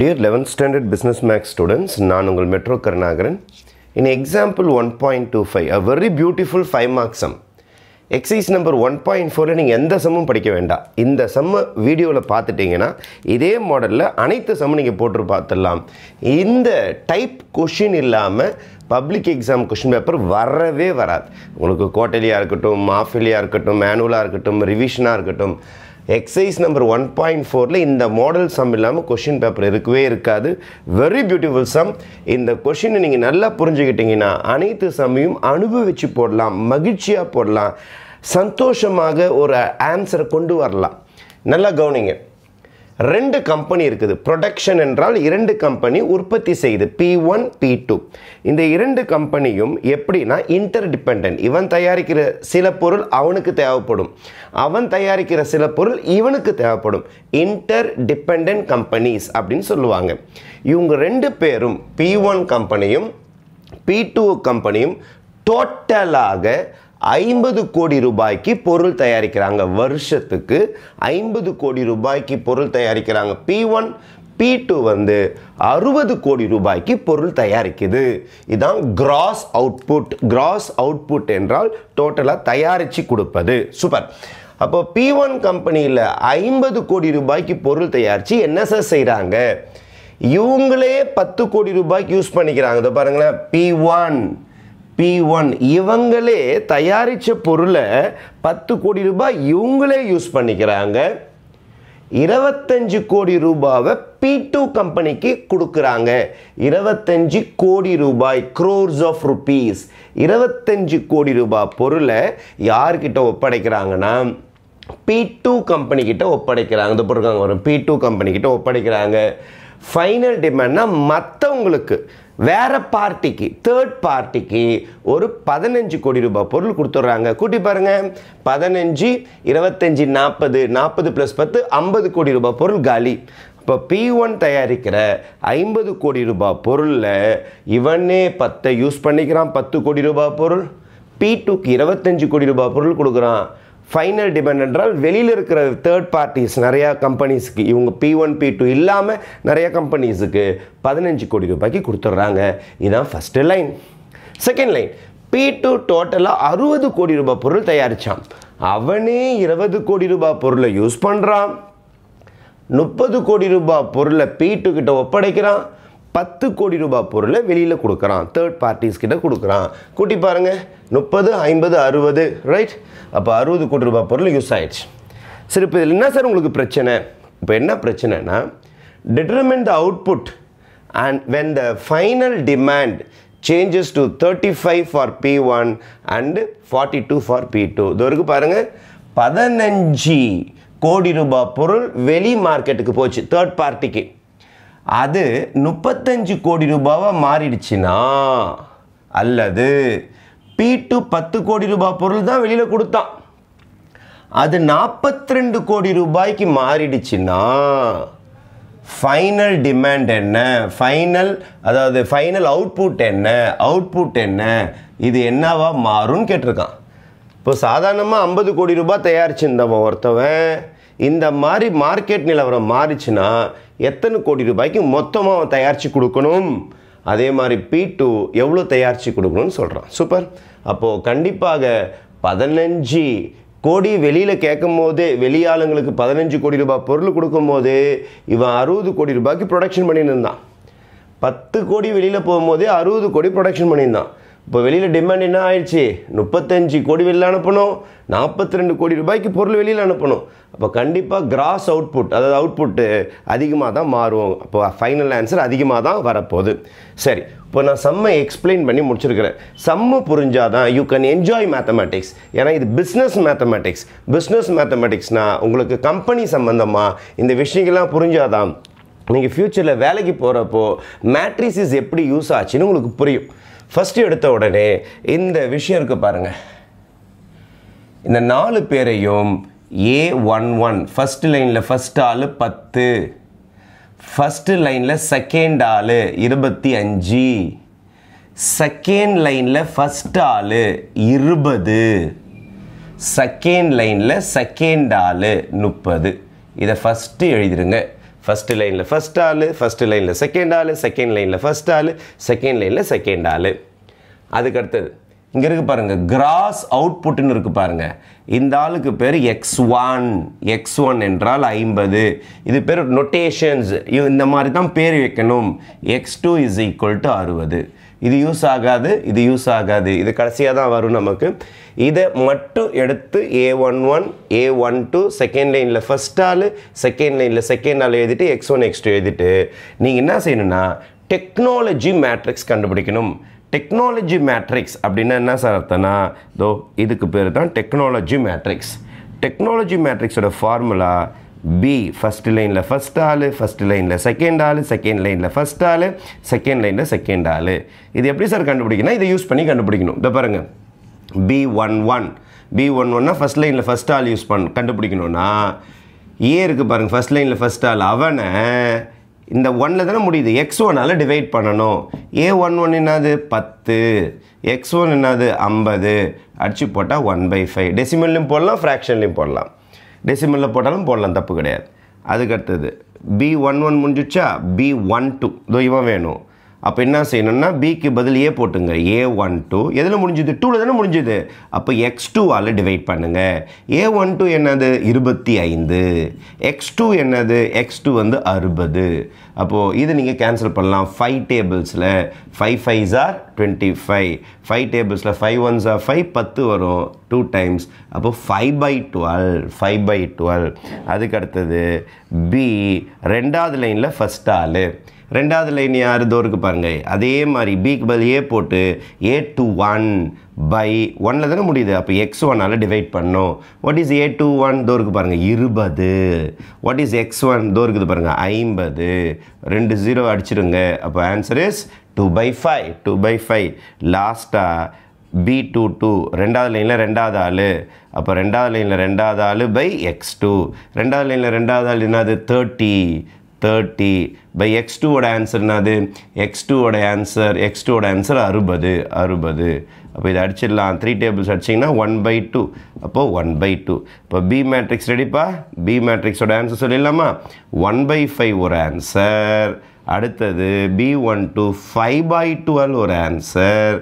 Dear eleventh standard business maths students நான் உங்கள் Metro Karunakaran in example one point two five a very beautiful five mark sum exercise number one point ஃபோரில் நீங்கள் எந்த சம்மும் படிக்க வேண்டாம் இந்த சம்மு வீடியோவில் பார்த்துட்டிங்கன்னா இதே மாடலில் அனைத்து சம்மும் நீங்கள் போட்டு பார்த்துடலாம் இந்த டைப் கொஷின் இல்லாமல் பப்ளிக் எக்ஸாம் கொஷின் பேப்பர் வரவே வராது உங்களுக்கு குவார்டர்லியாக இருக்கட்டும் ஆஃபிலியாக இருக்கட்டும் மேனுவலாக இருக்கட்டும் ரிவிஷனாக இருக்கட்டும் எக்ஸசைஸ் நம்பர் ஒன் பாயிண்ட் ஃபோரில் இந்த மாடல் சம் இல்லாமல் கொஷின் பேப்பர் இருக்கவே இருக்காது வெரி பியூட்டிஃபுல் சம் இந்த கொஷினை நீங்கள் நல்லா புரிஞ்சுக்கிட்டிங்கன்னா அனைத்து சம்மையும் அனுபவித்து போடலாம் மகிழ்ச்சியாக போடலாம் சந்தோஷமாக ஒரு ஆன்சரை கொண்டு வரலாம் நல்லா கவனிங்க ரெண்டு கம்பெனி இருக்குது ப்ரொடக்ஷன் என்றால் இரண்டு கம்பெனி உற்பத்தி செய்து பி ஒன் பி டூ இந்த இரண்டு கம்பெனியும் எப்படின்னா இன்டர் டிபெண்ட் இவன் தயாரிக்கிற சில பொருள் அவனுக்கு தேவைப்படும் அவன் தயாரிக்கிற சில பொருள் இவனுக்கு தேவைப்படும் இன்டர் டிபெண்ட் கம்பெனிஸ் அப்படின்னு சொல்லுவாங்க இவங்க ரெண்டு பேரும் பி ஒன் கம்பெனியும் பி டூ கம்பெனியும் டோட்டலாக ஐம்பது கோடி ரூபாய்க்கு பொருள் தயாரிக்கிறாங்க வருஷத்துக்கு ஐம்பது கோடி ரூபாய்க்கு பொருள் தயாரிக்கிறாங்க பி ஒன் பி டூ வந்து அறுபது கோடி ரூபாய்க்கு பொருள் தயாரிக்குது இதுதான் கிராஸ் அவுட்புட் கிராஸ் அவுட்புட் என்றால் டோட்டலாக தயாரித்து கொடுப்பது சூப்பர் அப்போ பி ஒன் கம்பெனியில் ஐம்பது கோடி ரூபாய்க்கு பொருள் தயாரித்து என்ன சார் செய்கிறாங்க இவங்களே பத்து கோடி ரூபாய்க்கு யூஸ் பண்ணிக்கிறாங்க இதை பாருங்களேன் பி ஒன் பி ஒன் இவங்களே தயாரித்த பொருளை பத்து கோடி ரூபாய் இவங்களே யூஸ் பண்ணிக்கிறாங்க இருபத்தஞ்சு கோடி ரூபாவை பி டூ கம்பெனிக்கு கொடுக்குறாங்க இருபத்தஞ்சு கோடி ரூபாய் க்ரோர்ஸ் ஆஃப் ருபீஸ் இருபத்தஞ்சு கோடி ரூபாய் பொருளை யார்கிட்ட ஒப்படைக்கிறாங்கன்னா பி டூ கம்பெனிக்கிட்ட ஒப்படைக்கிறாங்க இந்த பொருட்காங்க வரும் பி டூ கம்பெனிக்கிட்ட ஒப்படைக்கிறாங்க ஃபைனல் டிமாண்ட்னா மற்றவங்களுக்கு வேறு பார்ட்டிக்கு தேர்ட் பார்ட்டிக்கு ஒரு பதினஞ்சு கோடி ரூபாய் பொருள் கொடுத்துட்றாங்க கூட்டி பாருங்கள் பதினஞ்சு இருபத்தஞ்சி நாற்பது நாற்பது ப்ளஸ் பத்து ஐம்பது கோடி ரூபாய் பொருள் காலி இப்போ பி ஒன் தயாரிக்கிற ஐம்பது கோடி ரூபாய் பொருளில் இவனே பத்தை யூஸ் பண்ணிக்கிறான் பத்து கோடி ரூபாய் பொருள் பி டூக்கு இருபத்தஞ்சு கோடி ரூபாய் பொருள் கொடுக்குறான் ஃபைனல் டிபெண்ட் என்றால் வெளியில் இருக்கிற தேர்ட் பார்ட்டிஸ் நிறையா கம்பெனிஸுக்கு இவங்க பி ஒன் பி டூ இல்லாமல் நிறையா கம்பெனிஸுக்கு பதினஞ்சு கோடி ரூபாய்க்கு கொடுத்துட்றாங்க இதுதான் first line second line B two டோட்டலாக அறுபது கோடி ரூபாய் பொருள் தயாரித்தான் அவனே இருபது கோடி ரூபாய் பொருளை யூஸ் பண்ணுறான் முப்பது கோடி ரூபாய் பொருளை பி டூ கிட்ட ஒப்படைக்கிறான் பத்து கோடி ரூபாய் பொருளை வெளியில் கொடுக்குறான் தேர்ட் பார்ட்டிஸ் கிட்ட கொடுக்குறான் கூட்டி பாருங்கள் முப்பது ஐம்பது அறுபது ரைட் அப்போ அறுபது கோடி ரூபாய் பொருள் யூஸ் ஆயிடுச்சு சரி இப்போ இதில் என்ன சார் உங்களுக்கு பிரச்சனை இப்போ என்ன பிரச்சனைனா determine the output and when the final demand changes to thirty five for B one and forty two for B two இது வரைக்கும் பாருங்கள் பதினஞ்சு கோடி ரூபாய் பொருள் வெளி மார்க்கெட்டுக்கு போச்சு தேர்ட் பார்ட்டிக்கு அது முப்பத்தஞ்சு கோடி ரூபாவாக மாறிடுச்சுன்னா அல்லது டு பத்து கோடி ரூபாய் பொருள் தான் வெளியில் கொடுத்தான் அது நாற்பத்தி ரெண்டு கோடி ரூபாய்க்கு மாறிடுச்சுன்னா ஃபைனல் டிமாண்ட் என்ன ஃபைனல் அதாவது ஃபைனல் அவுட்புட் என்ன அவுட்புட் என்ன இது என்னவா மாறும்னு கேட்டிருக்கான் இப்போ சாதாரணமாக ஐம்பது கோடி ரூபாய் தயாரிச்சிருந்தவன் ஒருத்தவன் இந்த மாதிரி மார்க்கெட் நிலவரம் மாறிச்சுன்னா எத்தனை கோடி ரூபாய்க்கு மொத்தமாக அவன் தயாரித்து கொடுக்கணும் அதே மாதிரி பி டூ எவ்வளோ தயாரித்து கொடுக்கணும்னு சொல்கிறான் சூப்பர் அப்போது கண்டிப்பாக பதினஞ்சு கோடி வெளியில் கேட்கும் போதே வெளியாளுங்களுக்கு பதினஞ்சு கோடி ரூபாய் பொருள் கொடுக்கும்போது இவன் அறுபது கோடி ரூபாய்க்கு ப்ரொடக்ஷன் பண்ணியிருந்தான் பத்து கோடி வெளியில் போகும்போதே அறுபது கோடி ப்ரொடக்ஷன் பண்ணியிருந்தான் இப்போ வெளியில் டிமாண்ட் என்ன ஆயிடுச்சு முப்பத்தஞ்சு கோடி வெளியில் அனுப்பணும் நாற்பத்தி ரெண்டு கோடி ரூபாய்க்கு பொருள் வெளியில் அனுப்பணும் அப்போ கண்டிப்பாக கிராஸ் அவுட்புட் அதாவது அவுட்புட்டு அதிகமாக தான் மாறுவோம் அப்போ ஃபைனல் ஆன்சர் அதிகமாக தான் வரப்போகுது சரி இப்போ நான் செம்மை எக்ஸ்பிளைன் பண்ணி முடிச்சிருக்கிறேன் செம்ம புரிஞ்சால் தான் யூ கேன் என்ஜாய் மேத்தமேட்டிக்ஸ் ஏன்னா இது பிஸ்னஸ் மேத்தமேட்டிக்ஸ் பிஸ்னஸ் மேத்தமேட்டிக்ஸ்னால் உங்களுக்கு கம்பெனி சம்மந்தமாக இந்த விஷயங்கள்லாம் புரிஞ்சாதான் நீங்கள் ஃப்யூச்சரில் வேலைக்கு போகிறப்போ மேட்ரிசிஸ் எப்படி யூஸ் ஆச்சுன்னு உங்களுக்கு புரியும் ஃபஸ்ட்டு எடுத்த உடனே இந்த விஷயம் இருக்குது பாருங்கள் இந்த நாலு பேரையும் ஏ ஒன் ஒன் ஃபஸ்ட்டு லைனில் ஃபஸ்ட் ஆள் பத்து ஃபஸ்ட்டு லைனில் செகண்ட் ஆள் இருபத்தி அஞ்சு செகண்ட் லைனில் ஃபஸ்ட் ஆள் இருபது செகண்ட் லைனில் செகண்ட் ஆள் முப்பது இதை ஃபஸ்ட்டு எழுதிடுங்க ஃபஸ்ட்டு லைனில் ஃபஸ்ட் ஆள் ஃபஸ்ட்டு லைனில் செகண்ட் ஆள் செகண்ட் லைனில் ஃபஸ்ட் ஆள் செகண்ட் லைனில் செகண்ட் ஆள் அதுக்கு அடுத்தது இங்கே இருக்குது பாருங்கள் கிராஸ் அவுட்புட்டுன்னு இருக்குது பாருங்கள் இந்த ஆளுக்கு பேர் எக்ஸ் ஒன் எக்ஸ் ஒன் என்றால் ஐம்பது இது பேர் நொட்டேஷன்ஸ் இந்த மாதிரி தான் பேர் வைக்கணும் x two is equal to அறுபது இது யூஸ் ஆகாது இது யூஸ் ஆகாது இது கடைசியாக தான் வரும் நமக்கு இதை மட்டும் எடுத்து A one one A one two second லைனில் ஃபஸ்ட் ஆள் செகண்ட் லைனில் செகண்ட் ஆள் எழுதிட்டு எக்ஸ் ஒன் எக்ஸ் டூ எழுதிட்டு நீங்கள் என்ன செய்யணும்னா டெக்னாலஜி மேட்ரிக்ஸ் கண்டுபிடிக்கணும் டெக்னாலஜி மேட்ரிக்ஸ் அப்படின்னா என்ன சார் அர்த்தம்னா இதோ இதுக்கு பேர் தான் டெக்னாலஜி மேட்ரிக்ஸ் டெக்னாலஜி மேட்ரிக்ஸோட ஃபார்முலா பி ஃபஸ்ட்டு லைனில் ஃபஸ்ட் ஆள் ஃபஸ்ட் லைனில் செகண்ட் ஆள் செகண்ட் லைனில் ஃபஸ்ட் ஆள் செகண்ட் லைனில் செகண்ட் ஆள் இது எப்படி சார் கண்டுபிடிக்கணும் இதை யூஸ் பண்ணி கண்டுபிடிக்கணும் இதை பாருங்கள் B one one B one ஒன்னா ஃபஸ்ட் லைனில் ஃபஸ்ட் ஆள் யூஸ் பண்ண கண்டுபிடிக்கணும்னா ஏ இருக்குது பாருங்கள் ஃபஸ்ட் லைனில் ஃபஸ்ட் ஆள் அவனை இந்த ஒன்னில் தானே முடியுது எக்ஸ் ஒன்னால் டிவைட் பண்ணணும் ஏ ஒன் ஒன் என்னது பத்து எக்ஸ் ஒன் என்னது ஐம்பது அடிச்சு போட்டால் ஒன் பை ஃபைவ் டெசிமல்லையும் போடலாம் ஃப்ராக்ஷன்லையும் போடலாம் டெசிமலில் போட்டாலும் போடலாம் தப்பு கிடையாது அதுக்கடுத்தது பி ஒன் ஒன் முடிஞ்சிச்சா பி ஒன் டூ இதோ வேணும் அப்போ என்ன செய்யணும்னா பிக்கு பதில் ஏ போட்டுங்க ஏ ஒன் டூ எதில் முடிஞ்சுது டூவில் தானே முடிஞ்சுது அப்போ எக்ஸ் டூவால் டிவைட் பண்ணுங்கள் ஏ ஒன் டூ என்னது இருபத்தி ஐந்து எக்ஸ் டூ என்னது எக்ஸ் டூ வந்து அறுபது அப்போது இது நீங்கள் கேன்சல் பண்ணலாம் ஃபைவ் டேபிள்ஸில் five fives are twenty five five டேபிள்ஸில் ஃபைவ் ஒன்ஸ் ஆர் ஃபைவ் பத்து வரும் டூ டைம்ஸ் அப்போது five by twelve five by twelve அதுக்கு அடுத்தது பி ரெண்டாவது லைனில் ஃபஸ்ட் ஆள் ரெண்டாவது லைன் யார் தோருக்கு பாருங்கள் அதே மாதிரி பிக்கு பதில் ஏ போட்டு ஏ டு ஒன் பை ஒன்னில் தானே முடியுது அப்போ எக்ஸ் ஒன்னால் டிவைட் பண்ணோம் what is A two one தோ இருக்குது பாருங்கள் இருபது வாட் இஸ் எக்ஸ் ஒன் தோ இருக்குது பாருங்கள் ஐம்பது ரெண்டு ஜீரோ அடிச்சிருங்க அப்போ answer is two by five two by five லாஸ்ட்டாக பி டூ டூ ரெண்டாவது லைனில் ரெண்டாவது ஆள் அப்போ ரெண்டாவது லைனில் ரெண்டாவது ஆள் பை எக்ஸ் டூ ரெண்டாவது லைனில் ரெண்டாவது ஆள் என்னது தேர்ட்டி தேர்ட்டி பை எக்ஸ் டூவோட ஆன்சர் என்னது எக்ஸ் டூவோட ஆன்சர் எக்ஸ் டூவோட ஆன்சர் அறுபது அறுபது அப்போ இதை அடிச்சிடலாம் த்ரீ டேபிள்ஸ் அடிச்சிங்கன்னா ஒன் பை டூ அப்போது ஒன் பை டூ இப்போ பி மேட்ரிக்ஸ் ரெடிப்பா பி மேட்ரிக்ஸோட ஆன்சர் சொல்லிடலாமா ஒன் பை ஃபைவ் ஒரு ஆன்சர் அடுத்தது B one two five by twelve ஒரு ஆன்சர்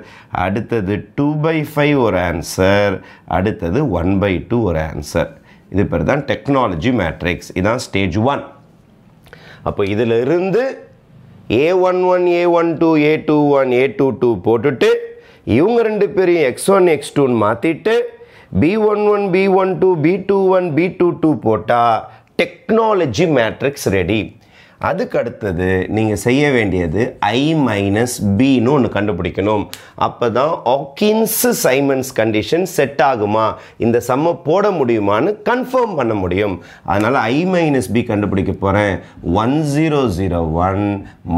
அடுத்தது டூ பை ஃபைவ் ஒரு ஆன்சர் அடுத்தது ஒன் பை டூ ஒரு ஆன்சர் இது பேர் தான் டெக்னாலஜி மேட்ரிக்ஸ் இதுதான் ஸ்டேஜ் ஒன் அப்போ இருந்து A one one A one two A two one A two two போட்டுட்டு இவங்க ரெண்டு பேரையும் எக்ஸ் ஒன் எக்ஸ் டூன்னு மாற்றிட்டு B one one B one two B two one B two two போட்டால் டெக்னாலஜி மேட்ரிக்ஸ் ரெடி அதுக்கு அடுத்தது நீங்கள் செய்ய வேண்டியது ஐ மைனஸ் பின்னு ஒன்று கண்டுபிடிக்கணும் அப்போ தான் ஒக்கின்ஸ் சைமன்ஸ் கண்டிஷன் செட் ஆகுமா இந்த சம்ம போட முடியுமான்னு கன்ஃபார்ம் பண்ண முடியும் அதனால் ஐ மைனஸ் பி கண்டுபிடிக்க போகிறேன் one zero zero one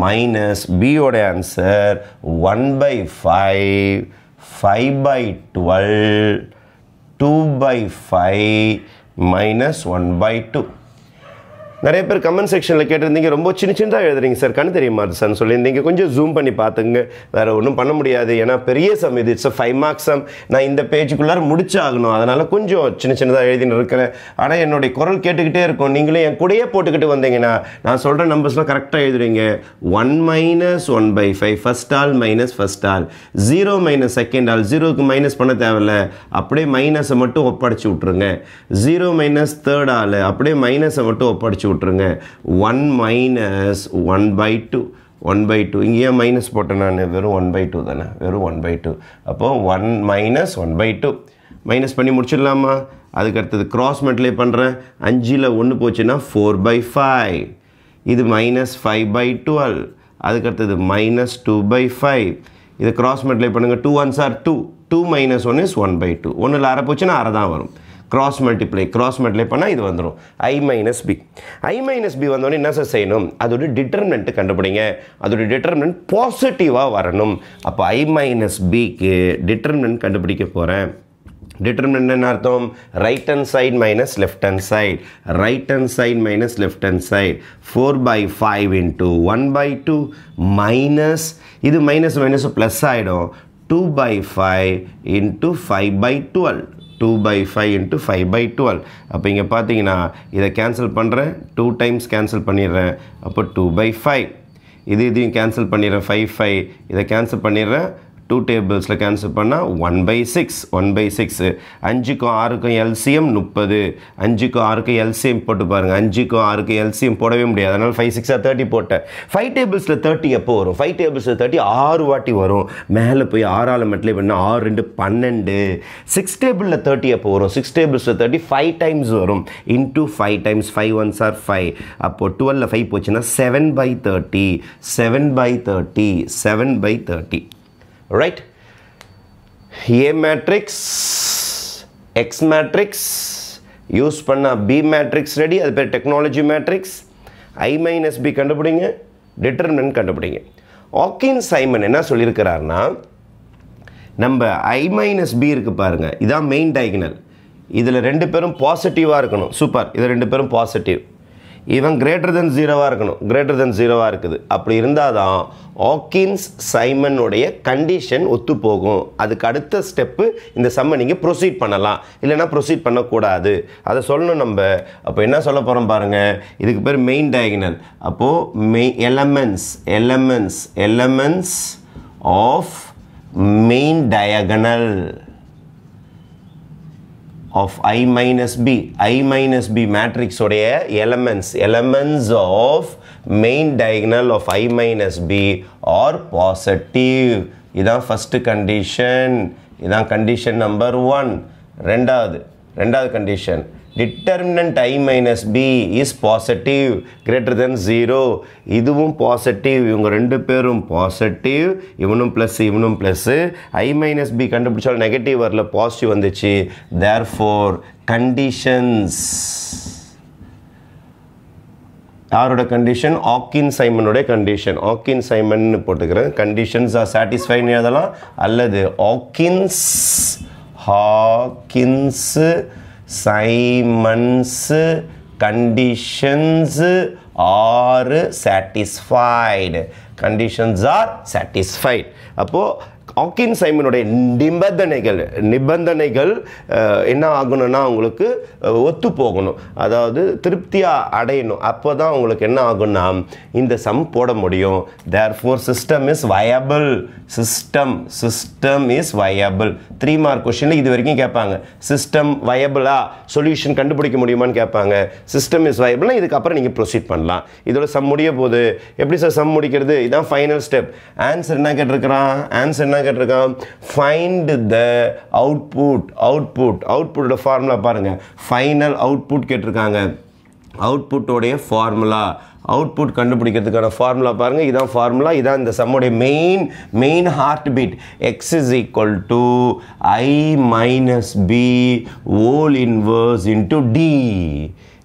minus பியோட answer one by five five by twelve two by five minus one by two நிறைய பேர் கமெண்ட் செக்ஷனில் கேட்டிருந்தீங்க ரொம்ப சின்ன சின்னதாக எழுதுறீங்க சார் கண்ணு தெரிய மாட்டேன் சார் சொல்லியிருந்தீங்க கொஞ்சம் ஜூம் பண்ணி பார்த்துங்க வேறு ஒன்றும் பண்ண முடியாது ஏன்னா பெரிய சம் இது இட்ஸ் ஃபைவ் மார்க்ஸ் சம் நான் இந்த பேஜுக்குள்ளார முடிச்சாகணும் அதனால் கொஞ்சம் சின்ன சின்னதாக எழுதினு இருக்கிறேன் ஆனால் என்னுடைய குரல் கேட்டுக்கிட்டே இருக்கும் நீங்களும் என் கூடயே போட்டுக்கிட்டு வந்தீங்கன்னா நான் சொல்கிற நம்பர்ஸ்லாம் கரெக்டாக எழுதுறீங்க one minus one by five first ஆல் மைனஸ் ஃபஸ்ட் ஆல் ஜீரோ மைனஸ் செகண்ட் ஆல் ஜீரோவுக்கு மைனஸ் பண்ண தேவையில்ல அப்படியே மைனஸை மட்டும் ஒப்படைச்சி விட்ருங்க ஜீரோ மைனஸ் தேர்ட் ஆள் அப்படியே மைனஸை மட்டும் ஒப்படைச்சி விட்ருங்க one minus one by two one by two இங்கேயே மைனஸ் போட்டேன் நான் வெறும் ஒன் பை டூ தானே வெறும் ஒன் பை டூ அப்போது one minus one by two minus பண்ணி முடிச்சிடலாமா அதுக்கடுத்தது க்ராஸ் மெட்லே பண்ணுறேன் அஞ்சில் ஒன்று போச்சுன்னா ஃபோர் பை ஃபைவ் இது மைனஸ் ஃபைவ் பை டுவெல் அதுக்கடுத்தது மைனஸ் டூ பை ஃபைவ் இது க்ராஸ் மல்டிப்ளை பண்ணுங்கள் two ones are two two minus one is one by two ஒன்றில் அரை போச்சுன்னா அரை தான் வரும் க்ராஸ் multiply, cross multiply பண்ணா இது வந்துடும் I minus B I minus B வந்தோடனே என்ன சார் செய்யணும் அதோட கண்டுப்படிங்க, கண்டுபிடிங்க அதோட டிட்டர்மினன்ட் பாசிட்டிவாக வரணும் அப்போ ஐ மைனஸ் பிக்கு டிட்டர்மினன்ட் கண்டுபிடிக்க போகிறேன் டிட்டர்மினன்ட் என்ன அர்த்தம் right hand side minus left hand side right hand side minus left hand side four by five into one by two minus இது மைனஸ் மைனஸ் ப்ளஸ் ஆகிடும் two by five into five by 12 two by five into five by twelve அப்போ இங்கே பார்த்தீங்கன்னா இதை cancel பண்ணுறேன் two times cancel பண்ணிடுறேன் அப்போ two by five இது இதையும் கேன்சல் பண்ணிடுறேன் ஃபைவ் ஃபைவ் இதை கேன்சல் பண்ணிடுறேன் டூ டேபிள்ஸில் கேன்சல் பண்ணால் one by six one by six அஞ்சுக்கும் ஆறுக்கும் எல்சிஎம் முப்பது அஞ்சுக்கும் ஆறுக்கும் எல்சிஎம் போட்டு பாருங்கள் அஞ்சுக்கும் ஆறுக்கும் எல்சிஎம் போடவே முடியாது அதனால் ஃபைவ் சிக்ஸாக தேர்ட்டி போட்டேன் ஃபைவ் டேபிள்ஸில் தேர்ட்டி எப்போ வரும் ஃபைவ் டேபிள்ஸில் தேர்ட்டி ஆறு வாட்டி வரும் மேலே போய் ஆறால் மட்டும் பண்ணால் ஆறு ரெண்டு பன்னெண்டு சிக்ஸ் டேபிளில் தேர்ட்டி எப்போ வரும் சிக்ஸ் டேபிள்ஸில் தேர்ட்டி ஃபைவ் டைம்ஸ் வரும் into five times five ones are five அப்போது டுவெல்லில் ஃபைவ் போச்சுன்னா seven by thirty seven by thirty seven by thirty right A matrix X matrix use பண்ணால் பி மேட்ரிக்ஸ் ரெடி அது பேர் technology matrix I minus B கண்டுபிடிங்க determinant கண்டுபிடிங்க Hawkins Simon என்ன சொல்லியிருக்கிறாருன்னா நம்ம ஐ மைனஸ் பி இருக்குது பாருங்கள் இதான் மெயின் டைக்னல் இதில் ரெண்டு பேரும் பாசிட்டிவாக இருக்கணும் சூப்பர் இது ரெண்டு பேரும் பாசிட்டிவ் இவன் கிரேட்டர் தென் ஜீரோவாக இருக்கணும் கிரேட்டர் தென் ஜீரோவாக இருக்குது அப்படி இருந்தால் தான் ஆக்கின்ஸ் சைமனுடைய கண்டிஷன் ஒத்து போகும் அதுக்கு அடுத்த ஸ்டெப்பு இந்த சம்மை நீங்கள் ப்ரொசீட் பண்ணலாம் இல்லைனா ப்ரொசீட் பண்ணக்கூடாது அதை சொல்லணும் நம்ம அப்போ என்ன சொல்ல போகிறோம் பாருங்கள் இதுக்கு பேர் மெயின் டயகனல் அப்போது மெய் elements elements elements of main diagonal of i minus b i minus b matrix உடைய elements elements of main diagonal of i minus b are positive இதான் first condition இதான் condition number 1 ரெண்டாவது ரெண்டாவது condition determinant I minus B is positive greater than zero இதுவும் positive இவங்க ரெண்டு பேரும் positive இவனும் ப்ளஸ் இவனும் plus ஐ மைனஸ் பி கண்டுபிடிச்சாலும் நெகட்டிவ் வரல பாசிட்டிவ் வந்துச்சு தேர் ஃபோர் கண்டிஷன்ஸ் யாரோட கண்டிஷன் ஆக்கின் சைமனுடைய கண்டிஷன் ஆக்கின் சைமன்னு போட்டுக்கிறேன் கண்டிஷன்ஸ் ஆர் satisfied நியாதலாம் அல்லது Hawkins Hawkins Simon's conditions are satisfied conditions are satisfied அப்போது ஆக்கின் சைமனுடைய நிபந்தனைகள் நிபந்தனைகள் என்ன ஆகணும்னா உங்களுக்கு ஒத்து போகணும் அதாவது திருப்தியாக அடையணும் அப்போ தான் உங்களுக்கு என்ன ஆகும்னா இந்த சம் போட முடியும் therefore system is viable system system is viable three mark கொஷினில் இது வரைக்கும் கேட்பாங்க சிஸ்டம் வயபிளா சொல்யூஷன் கண்டுபிடிக்க முடியுமான்னு கேட்பாங்க சிஸ்டம் இஸ் வயபிள்னா இதுக்கப்புறம் நீங்கள் ப்ரொசீட் பண்ணலாம் இதோட சம் முடிய போது எப்படி சார் சம் முடிக்கிறது இதுதான் ஃபைனல் ஸ்டெப் ஆன்சர் என்ன கேட்டிருக்கிறான் ஆன்சர் என்ன கேட்டிருக்கான் ஃபைண்ட் த அவுட்புட் அவுட்புட் அவுட்புட்டோட ஃபார்முலா பாருங்கள் ஃபைனல் அவுட்புட் கேட்டிருக்காங்க அவுட்புட்டோடைய ஃபார்முலா அவுட்புட் கண்டுபிடிக்கிறதுக்கான ஃபார்முலா பாருங்கள் இதான் ஃபார்முலா இதான் இந்த சம்முடைய main main heartbeat X is equal to I minus B whole inverse into D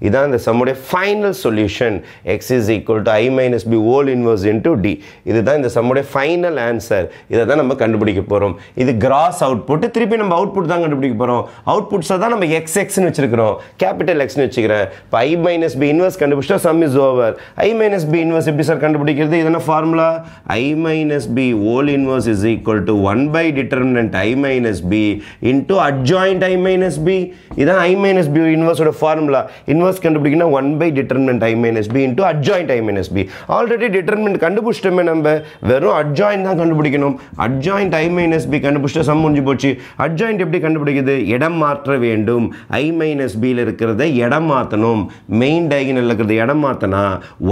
இதான் இந்த சம்முடைய final solution X is equal to I minus B whole inverse into D இதுதான் இந்த சம்முடைய ஃபைனல் ஆன்சர் இதை தான் நம்ம கண்டுபிடிக்க போகிறோம் இது கிராஸ் அவுட்புட்டு திருப்பி நம்ம அவுட்புட் தான் கண்டுபிடிக்க போகிறோம் அவுட்புட்ஸை தான் நம்ம எக்ஸ் எக்ஸ்னு வச்சுருக்கிறோம் கேபிட்டல் எக்ஸ்னு வச்சுக்கிறேன் இப்போ ஐ மைனஸ் பி இன்வர்ஸ் கண்டுபிடிச்சா sum is over I minus B inverse எப்படி சார் கண்டுபிடிக்கிறது இதனால் formula I minus B whole inverse is equal to one by determinant I minus B into adjoint I minus B இதான் I minus B இன்வர்ஸோட formula inverse inverse கண்டுபிடிக்கணும் one by determinant I minus B into adjoint I minus B already determinant கண்டுபிடிச்சிட்டோமே நம்ம வெறும் adjoint தான் கண்டுபிடிக்கணும் adjoint I minus B கண்டுபிடிச்சிட்டு sum முடிஞ்சு போச்சு அட்ஜாயிண்ட் எப்படி கண்டுபிடிக்குது இடம் மாற்ற வேண்டும் ஐ மைனஸ் பியில் இருக்கிறத இடம் மாற்றணும் மெயின் டயகனல் இருக்கிறது இடம் மாற்றினா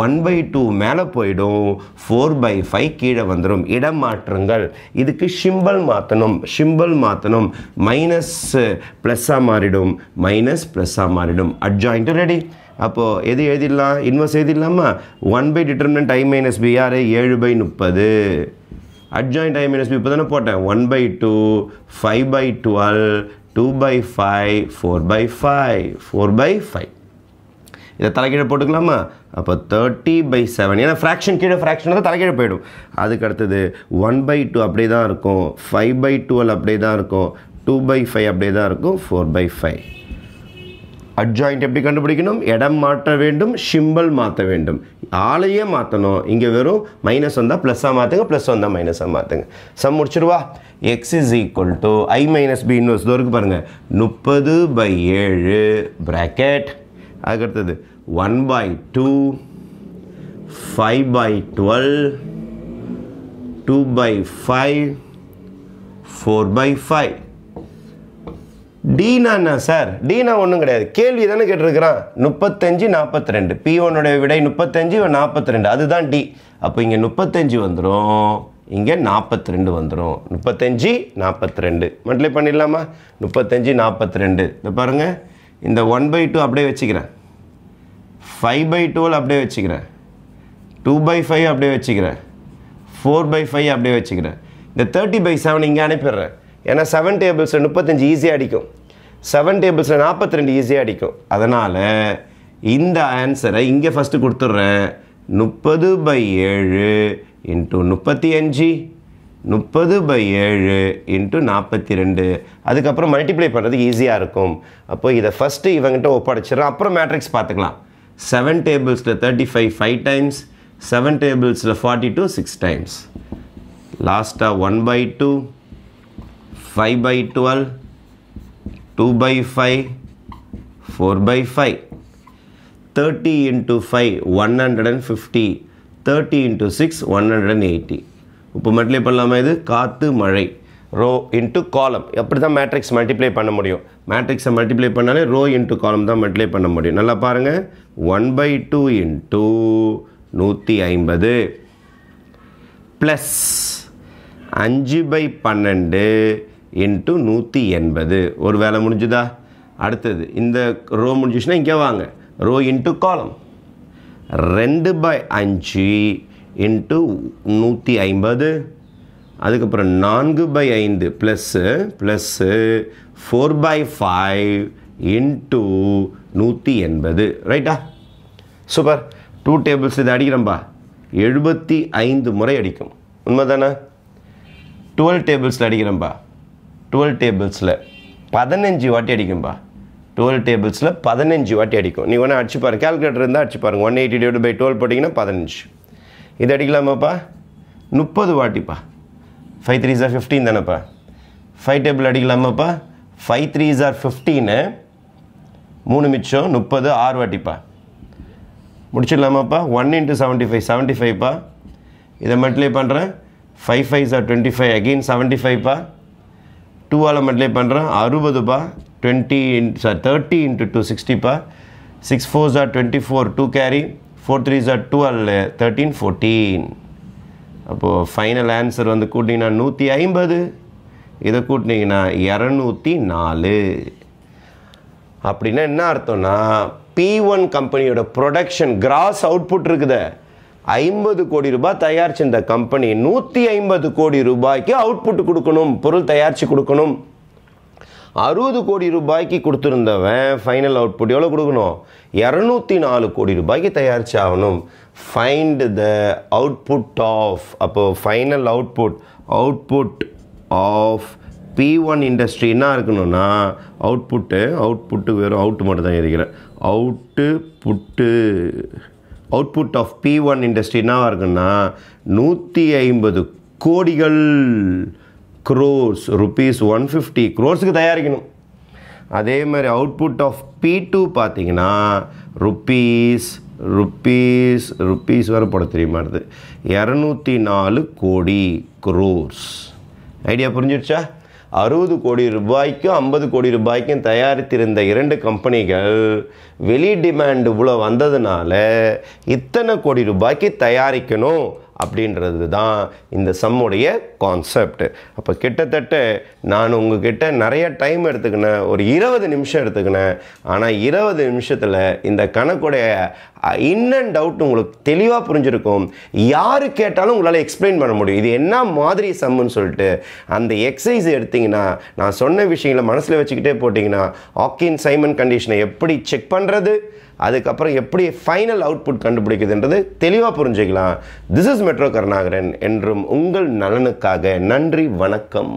ஒன் பை டூ மேலே போயிடும் ஃபோர் பை ஃபைவ் கீழே வந்துடும் இடம் மாற்றங்கள் இதுக்கு சிம்பிள் மாற்றணும் சிம்பிள் மாற்றணும் மைனஸ் ப்ளஸ்ஸாக மாறிடும் மைனஸ் ப்ளஸ்ஸாக மாறிடும் அட்ஜாயிண்ட் ரெடி ரெடி அப்போது எது எழுதிடலாம் இன்வெர்ஸ் எழுதிடலாமா one by determinant I minus B or ஏழு பை முப்பது அட்ஜாயிண்ட் ஐ மைனஸ் பி இப்போ தானே போட்டேன் one by two five by twelve two by five four by five four by five இதை தலைக்கீழே போட்டுக்கலாமா அப்போ தேர்ட்டி பை செவன் ஏன்னா ஃப்ராக்ஷன் கீழே ஃப்ராக்ஷன் தான் தலைக்கீழே போயிடும் அதுக்கு அடுத்தது ஒன் பை டூ அப்படியே தான் இருக்கும் ஃபைவ் பை டுவெல் அப்படியே தான் இருக்கும் டூ பை ஃபைவ் அப்படியே தான் இருக்கும் ஃபோர் பை ஃபைவ் அட்ஜாயிண்ட் எப்படி கண்டுபிடிக்கணும் இடம் மாற்ற வேண்டும் சிம்பல் மாற்ற வேண்டும் ஆளையே மாற்றணும் இங்கே வெறும் மைனஸ் வந்தால் ப்ளஸ்ஸாக மாற்றுங்க ப்ளஸ் வந்தால் மைனஸாக மாற்றுங்க சம் முடிச்சிருவா X is equal to I minus B inverse தோருக்கு பாருங்கள் முப்பது பை ஏழு ப்ராக்கெட் அதுக்கடுத்தது one by two five by twelve two by five four by five டீனா சார் டீனா ஒன்றும் கிடையாது கேள்வி தானே கேட்டிருக்கிறான் முப்பத்தஞ்சு நாற்பத்தி ரெண்டு பி ஒன்னுடைய விடை முப்பத்தஞ்சு நாற்பத்தி ரெண்டு அதுதான் டி அப்போ இங்கே முப்பத்தஞ்சு வந்துடும் இங்கே நாற்பத்தி ரெண்டு வந்துடும் முப்பத்தஞ்சு நாற்பத்தி ரெண்டு மண்டலே பண்ணிடலாமா முப்பத்தஞ்சு நாற்பத்தி ரெண்டு இந்த பாருங்கள் இந்த ஒன் பை டூ அப்படியே வச்சுக்கிறேன் ஃபைவ் பை டூவில் அப்படியே வச்சுக்கிறேன் டூ பை ஃபைவ் அப்படியே வச்சுக்கிறேன் ஃபோர் பை ஃபைவ் அப்படியே வச்சுக்கிறேன் இந்த தேர்ட்டி பை செவன் இங்கே அனுப்பிடுறேன் ஏன்னா செவன் டேபிள்ஸில் முப்பத்தஞ்சு ஈஸியாக அடிக்கும் செவன் டேபிள்ஸில் நாற்பத்தி ரெண்டு ஈஸியாக அடிக்கும் அதனால் இந்த ஆன்சரை இங்கே ஃபஸ்ட்டு கொடுத்துட்றேன் முப்பது பை ஏழு இன்ட்டு முப்பத்தி அஞ்சு முப்பது பை ஏழு இன்ட்டு நாற்பத்தி ரெண்டு அதுக்கப்புறம் மல்டிப்ளை பண்ணுறது ஈஸியாக இருக்கும் அப்போ இதை ஃபஸ்ட்டு இவங்ககிட்ட ஒப்படைச்சிடறோம் அப்புறம் மேட்ரிக்ஸ் பார்த்துக்கலாம் செவன் டேபிள்ஸில் thirty five five times seven டேபிள்ஸில் ஃபார்ட்டி டூ சிக்ஸ் டைம்ஸ் லாஸ்ட்டாக one by two 5 by 12, 2 by 5, 4 by 5. 30 into 5, 150. 30 into 6, 180. இப்போ மல்டிப்ளை பண்ணலாமா இது காற்று மழை ரோ இன்ட்டு காலம் அப்படி தான் மேட்ரிக்ஸ் மல்டிப்ளை பண்ண முடியும் மேட்ரிக்ஸை மல்டிப்ளை பண்ணாலே ரோ இன்ட்டு காலம் தான் மல்டிப்ளை பண்ண முடியும் நல்லா பாருங்கள் ஒன் பை டூ இன்ட்டு நூற்றி ஐம்பது ப்ளஸ் அஞ்சு பை பன்னெண்டு இன்ட்டு நூற்றி எண்பது ஒரு வேலை முடிஞ்சுதா அடுத்தது இந்த ரோ முடிஞ்சிச்சுன்னா இங்கே வாங்க ரோ இன்ட்டு காலம் ரெண்டு பை அஞ்சு இன்ட்டு நூற்றி ஐம்பது அதுக்கப்புறம் நான்கு பை ஐந்து plus plus four by five into நூற்றி எண்பது ரைட்டா சூப்பர் டூ டேபிள்ஸ் இதை அடிக்கிறோம்பா எழுபத்தி ஐந்து முறை அடிக்கும் உண்மை தானே டுவெல் டேபிள்ஸில் அடிக்கிறோம்பா டுவெல் டேபிள்ஸில் பதினஞ்சு வாட்டி அடிக்கும்பா டுவெல் டேபிள்ஸில் பதினஞ்சு வாட்டி அடிக்கும் நீ ஒன்றும் அடிச்சு பாருங்க கால்குலேட்டர் இருந்தால் அடிச்சு பாருங்கள் one eighty divide by twelve போட்டிங்கன்னா பதினஞ்சு இது அடிக்கலாமாப்பா முப்பது வாட்டிப்பா ஃபைவ் த்ரீ ஜார் ஃபிஃப்டீன் தானேப்பா ஃபைவ் டேபிள் அடிக்கலாமாப்பா ஃபைவ் த்ரீ ஜார் ஃபிஃப்டீனு மூணு மிச்சம் முப்பது ஆறு வாட்டிப்பா முடிச்சிடலாமாப்பா one into seventy five seventy ஃபைவ்ப்பா இதை மட்டும் பண்ணுறேன் five five are twenty five again seventy ஃபைவ்ப்பா டூவால் மல்டிப்ளை பண்ணுறேன் அறுபதுப்பா டுவெண்ட்டி இன் சார் தேர்ட்டி இன்ட்டு டூ சிக்ஸ்டிப்பா six four are twenty four two carry four three jar twelve thirteen fourteen அப்போது ஃபைனல் ஆன்சர் வந்து கூட்டிங்கன்னா நூற்றி ஐம்பது இதை கூட்டினீங்கன்னா இரநூத்தி நாலு அப்படின்னா என்ன அர்த்தம்னா பி ஒன் கம்பெனியோட ப்ரொடக்ஷன் கிராஸ் அவுட்புட் இருக்குதே ஐம்பது கோடி ரூபாய் தயாரிச்சு இந்த கம்பெனி நூற்றி ஐம்பது கோடி ரூபாய்க்கு அவுட்புட் கொடுக்கணும் பொருள் தயாரித்து கொடுக்கணும் அறுபது கோடி ரூபாய்க்கு கொடுத்துருந்தவன் ஃபைனல் அவுட்புட் எவ்வளோ கொடுக்கணும் இரநூத்தி நாலு கோடி ரூபாய்க்கு தயாரிச்சு ஆகணும் ஃபைண்ட் த அவுட்புட் ஆஃப் அப்போது final output output of P one industry என்ன இருக்கணும்னா அவுட்புட்டு அவுட்புட்டு வெறும் அவுட்டு மட்டும் தான் இருக்கிறேன் out put output of P one industry என்னவாக இருக்குன்னா நூற்றி ஐம்பது கோடிகள் க்ரோஸ் ருபீஸ் ஒன் ஃபிஃப்டி க்ரோர்ஸுக்கு தயாரிக்கணும் அதே மாதிரி அவுட்புட் ஆஃப் பி டூ பார்த்தீங்கன்னா ருப்பீஸ் ருப்பீஸ் ருப்பீஸ் வரை போட இருது இரநூத்தி நாலு கோடி குரோர்ஸ் ஐடியா புரிஞ்சிடுச்சா அறுபது கோடி ரூபாய்க்கும் ஐம்பது கோடி ரூபாய்க்கும் தயாரித்திருந்த இரண்டு கம்பெனிகள் வெளி டிமாண்ட் இவ்வளோ வந்ததுனால இத்தனை கோடி ரூபாய்க்கு தயாரிக்கணும் அப்படின்றது தான் இந்த சம்முடைய கான்செப்ட் அப்போ கிட்டத்தட்ட நான் உங்ககிட்ட நிறைய டைம் எடுத்துக்கினேன் ஒரு இருபது நிமிஷம் எடுத்துக்கினேன் ஆனால் இருபது நிமிஷத்தில் இந்த கணக்குடைய இன்னன் டவுட் உங்களுக்கு தெளிவாக புரிஞ்சிருக்கும் யார் கேட்டாலும் உங்களால் எக்ஸ்பிளைன் பண்ண முடியும் இது என்ன மாதிரி சம்முன்னு சொல்லிட்டு அந்த எக்ஸசைஸ் எடுத்திங்கன்னா நான் சொன்ன விஷயங்களை மனசில் வச்சுக்கிட்டே போட்டிங்கன்னா ஆக்கின் சைமன் கண்டிஷனை எப்படி செக் பண்ணுற பண்ணுறது அதுக்கப்புறம் எப்படி ஃபைனல் அவுட்புட் கண்டுபிடிக்குதுன்றது தெளிவாக புரிஞ்சுக்கலாம் திஸ் இஸ் மெட்ரோ கருணாகரன் என்றும் உங்கள் நலனுக்காக நன்றி வணக்கம்